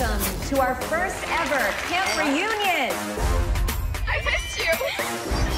welcome to our first ever camp reunion.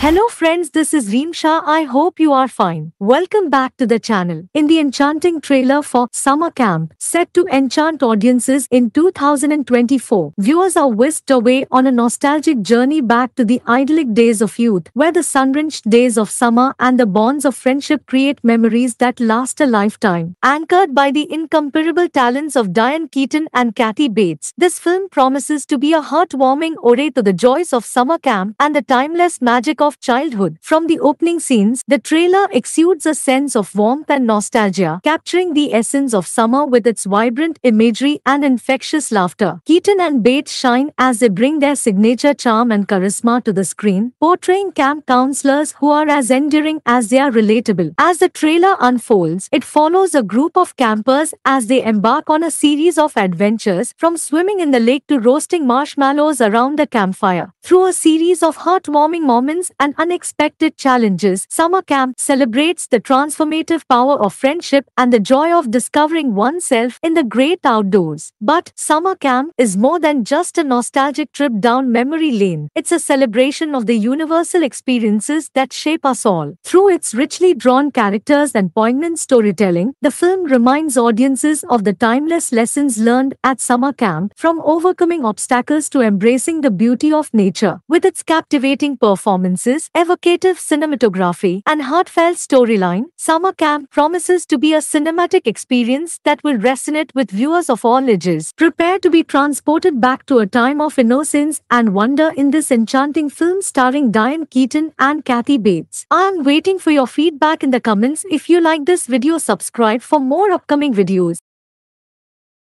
Hello friends, this is Reem Shah. I hope you are fine. Welcome back to the channel. In the enchanting trailer for Summer Camp, set to enchant audiences in 2024, viewers are whisked away on a nostalgic journey back to the idyllic days of youth, where the sun-drenched days of summer and the bonds of friendship create memories that last a lifetime. Anchored by the incomparable talents of Diane Keaton and Kathy Bates, this film promises to be a heartwarming ode to the joys of summer camp and the timeless magic of of childhood. From the opening scenes, the trailer exudes a sense of warmth and nostalgia, capturing the essence of summer with its vibrant imagery and infectious laughter. Keaton and Bates shine as they bring their signature charm and charisma to the screen, portraying camp counselors who are as endearing as they are relatable. As the trailer unfolds, it follows a group of campers as they embark on a series of adventures from swimming in the lake to roasting marshmallows around the campfire. Through a series of heartwarming moments and unexpected challenges, summer camp celebrates the transformative power of friendship and the joy of discovering oneself in the great outdoors. But summer camp is more than just a nostalgic trip down memory lane. It's a celebration of the universal experiences that shape us all. Through its richly drawn characters and poignant storytelling, the film reminds audiences of the timeless lessons learned at summer camp, from overcoming obstacles to embracing the beauty of nature. With its captivating performances, evocative cinematography and heartfelt storyline, Summer Camp promises to be a cinematic experience that will resonate with viewers of all ages. Prepare to be transported back to a time of innocence and wonder in this enchanting film starring Diane Keaton and Kathy Bates. I am waiting for your feedback in the comments. If you like this video, subscribe for more upcoming videos.